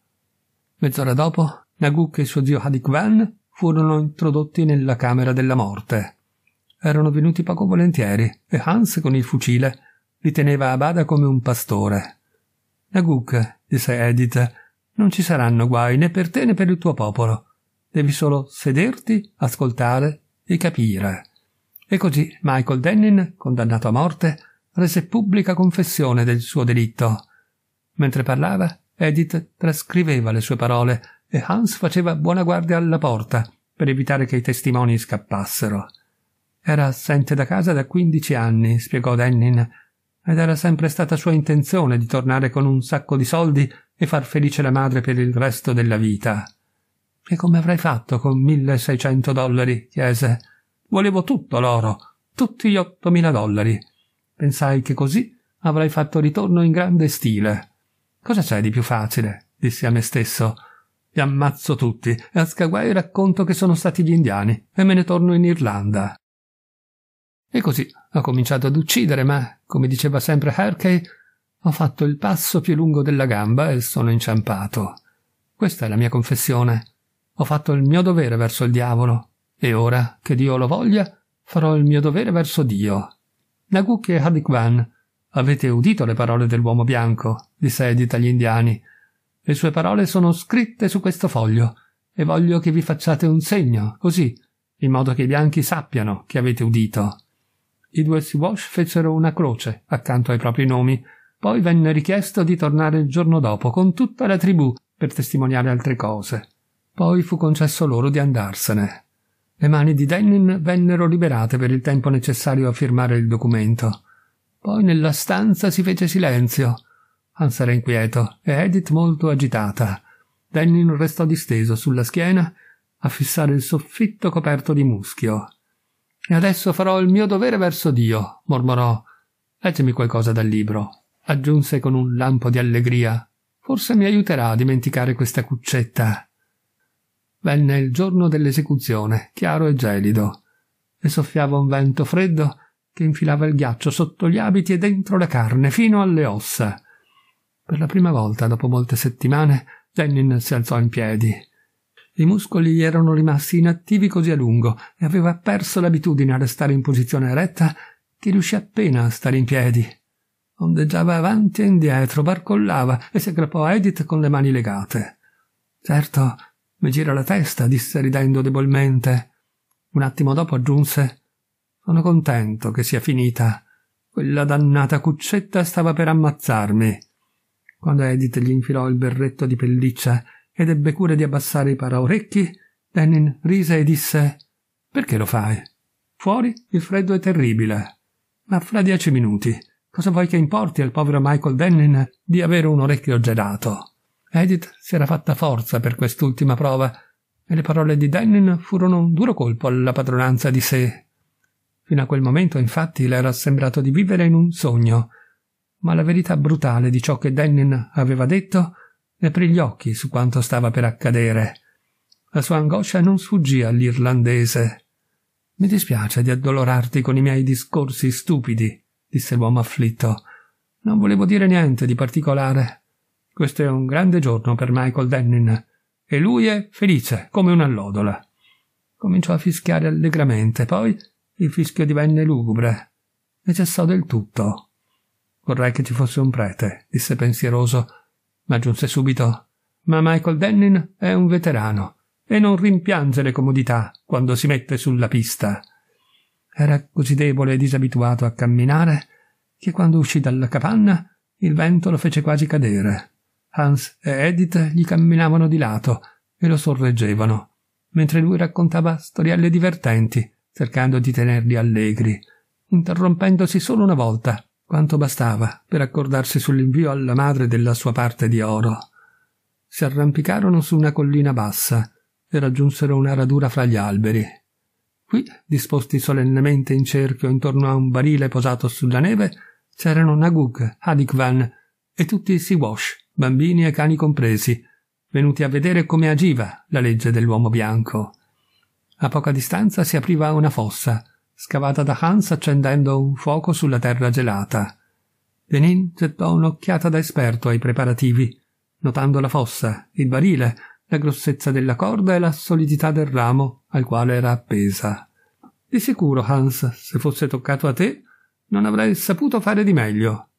Mezz'ora dopo, Naguk e suo zio Hadik Van furono introdotti nella camera della morte. Erano venuti poco volentieri e Hans con il fucile li teneva a bada come un pastore. Naguk, disse Edith, non ci saranno guai né per te né per il tuo popolo. Devi solo sederti, ascoltare e capire. E così Michael Dennin, condannato a morte, rese pubblica confessione del suo delitto. Mentre parlava, Edith trascriveva le sue parole e Hans faceva buona guardia alla porta per evitare che i testimoni scappassero. Era assente da casa da quindici anni, spiegò Dennin, ed era sempre stata sua intenzione di tornare con un sacco di soldi e far felice la madre per il resto della vita. E come avrei fatto con 1600 dollari? chiese. Volevo tutto l'oro, tutti gli 8000 dollari. Pensai che così avrei fatto ritorno in grande stile. Cosa c'è di più facile? dissi a me stesso. Li ammazzo tutti e a scaguai racconto che sono stati gli indiani e me ne torno in Irlanda. E così ho cominciato ad uccidere, ma, come diceva sempre Herkey, ho fatto il passo più lungo della gamba e sono inciampato. Questa è la mia confessione. Ho fatto il mio dovere verso il diavolo e ora, che Dio lo voglia, farò il mio dovere verso Dio. Naguki e Hadikvan, avete udito le parole dell'uomo bianco, disse Edith agli indiani, le sue parole sono scritte su questo foglio e voglio che vi facciate un segno, così, in modo che i bianchi sappiano che avete udito. I due Siwash fecero una croce accanto ai propri nomi, poi venne richiesto di tornare il giorno dopo con tutta la tribù per testimoniare altre cose. Poi fu concesso loro di andarsene. Le mani di Denin vennero liberate per il tempo necessario a firmare il documento. Poi nella stanza si fece silenzio Hans era inquieto e Edith molto agitata. Denin restò disteso sulla schiena a fissare il soffitto coperto di muschio. E adesso farò il mio dovere verso Dio, mormorò. Leggimi qualcosa dal libro, aggiunse con un lampo di allegria. Forse mi aiuterà a dimenticare questa cuccetta. Venne il giorno dell'esecuzione, chiaro e gelido, e soffiava un vento freddo che infilava il ghiaccio sotto gli abiti e dentro la carne fino alle ossa. Per la prima volta, dopo molte settimane, Denin si alzò in piedi. I muscoli gli erano rimasti inattivi così a lungo e aveva perso l'abitudine a restare in posizione eretta che riuscì appena a stare in piedi. Ondeggiava avanti e indietro, barcollava e si aggrappò a Edith con le mani legate. Certo, mi gira la testa, disse ridendo debolmente. Un attimo dopo aggiunse Sono contento che sia finita. Quella dannata cuccetta stava per ammazzarmi quando Edith gli infilò il berretto di pelliccia ed ebbe cura di abbassare i paraorecchi, Denin rise e disse «Perché lo fai? Fuori il freddo è terribile, ma fra dieci minuti cosa vuoi che importi al povero Michael Denin di avere un orecchio gelato?» Edith si era fatta forza per quest'ultima prova e le parole di Denin furono un duro colpo alla padronanza di sé. Fino a quel momento, infatti, le era sembrato di vivere in un sogno, ma la verità brutale di ciò che Dennen aveva detto ne aprì gli occhi su quanto stava per accadere. La sua angoscia non sfuggì all'irlandese. Mi dispiace di addolorarti con i miei discorsi stupidi, disse l'uomo afflitto. Non volevo dire niente di particolare. Questo è un grande giorno per Michael Dennin, e lui è felice come una lodola. Cominciò a fischiare allegramente, poi il fischio divenne lugubre e cessò del tutto. Vorrei che ci fosse un prete, disse pensieroso, ma aggiunse subito Ma Michael Dennin è un veterano e non rimpiange le comodità quando si mette sulla pista. Era così debole e disabituato a camminare che quando uscì dalla capanna il vento lo fece quasi cadere. Hans e Edith gli camminavano di lato e lo sorreggevano, mentre lui raccontava storielle divertenti, cercando di tenerli allegri, interrompendosi solo una volta quanto bastava per accordarsi sull'invio alla madre della sua parte di oro. Si arrampicarono su una collina bassa e raggiunsero una radura fra gli alberi. Qui, disposti solennemente in cerchio intorno a un barile posato sulla neve, c'erano Naguk, Hadikvan e tutti i Siwash, bambini e cani compresi, venuti a vedere come agiva la legge dell'uomo bianco. A poca distanza si apriva una fossa, scavata da Hans accendendo un fuoco sulla terra gelata. Benin gettò un'occhiata da esperto ai preparativi, notando la fossa, il barile, la grossezza della corda e la solidità del ramo al quale era appesa. Di sicuro, Hans, se fosse toccato a te, non avrei saputo fare di meglio.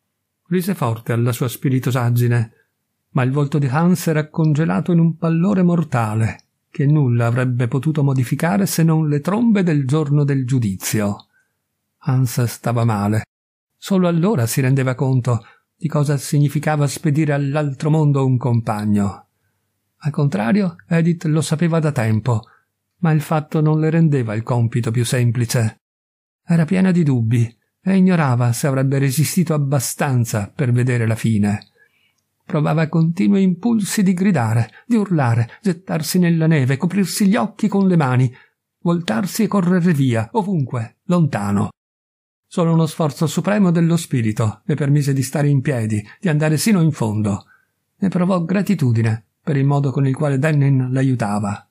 Rise forte alla sua spiritosaggine, ma il volto di Hans era congelato in un pallore mortale che nulla avrebbe potuto modificare se non le trombe del giorno del giudizio. Hans stava male. Solo allora si rendeva conto di cosa significava spedire all'altro mondo un compagno. Al contrario, Edith lo sapeva da tempo, ma il fatto non le rendeva il compito più semplice. Era piena di dubbi e ignorava se avrebbe resistito abbastanza per vedere la fine. Provava continui impulsi di gridare, di urlare, gettarsi nella neve, coprirsi gli occhi con le mani, voltarsi e correre via, ovunque, lontano. Solo uno sforzo supremo dello spirito le permise di stare in piedi, di andare sino in fondo. Ne provò gratitudine per il modo con il quale Denin l'aiutava.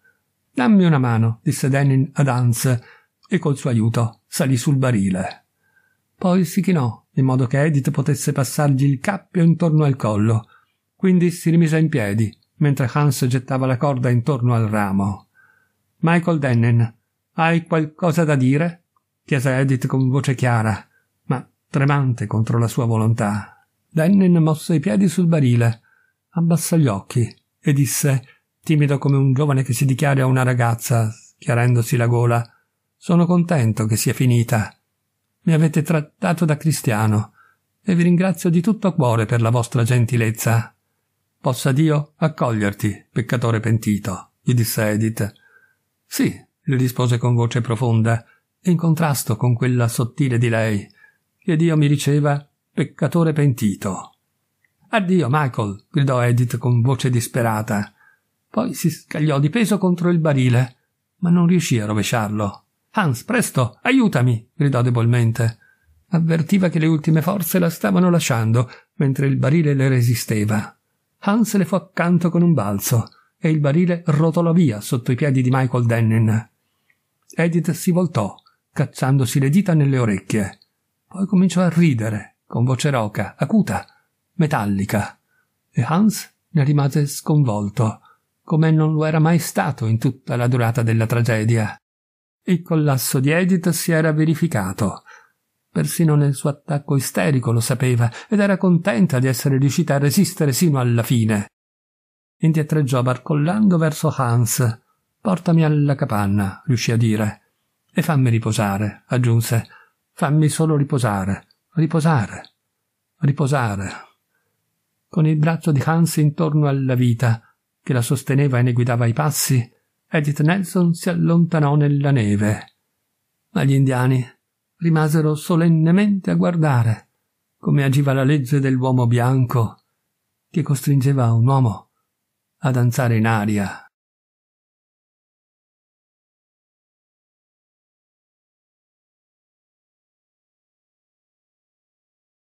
Dammi una mano, disse Denin ad Hans, e col suo aiuto salì sul barile. Poi si chinò, in modo che Edith potesse passargli il cappio intorno al collo, quindi si rimise in piedi, mentre Hans gettava la corda intorno al ramo. Michael Dennen, hai qualcosa da dire? chiese Edith con voce chiara, ma tremante contro la sua volontà. Dennen mosse i piedi sul barile, abbassò gli occhi e disse, timido come un giovane che si dichiara una ragazza, chiarendosi la gola, sono contento che sia finita. Mi avete trattato da cristiano e vi ringrazio di tutto cuore per la vostra gentilezza. Possa Dio accoglierti, peccatore pentito, gli disse Edith. Sì, gli rispose con voce profonda, in contrasto con quella sottile di lei, che Dio mi riceva peccatore pentito. Addio, Michael, gridò Edith con voce disperata. Poi si scagliò di peso contro il barile, ma non riuscì a rovesciarlo. Hans, presto, aiutami! gridò debolmente. Avvertiva che le ultime forze la stavano lasciando, mentre il barile le resisteva. Hans le fu accanto con un balzo e il barile rotolò via sotto i piedi di Michael Dennen. Edith si voltò, cacciandosi le dita nelle orecchie. Poi cominciò a ridere, con voce roca, acuta, metallica. E Hans ne rimase sconvolto, come non lo era mai stato in tutta la durata della tragedia. Il collasso di Edith si era verificato Persino nel suo attacco isterico lo sapeva ed era contenta di essere riuscita a resistere sino alla fine. Indietreggiò barcollando verso Hans. Portami alla capanna, riuscì a dire. E fammi riposare, aggiunse. Fammi solo riposare, riposare, riposare. Con il braccio di Hans intorno alla vita, che la sosteneva e ne guidava i passi, Edith Nelson si allontanò nella neve. Ma gli indiani rimasero solennemente a guardare come agiva la legge dell'uomo bianco che costringeva un uomo a danzare in aria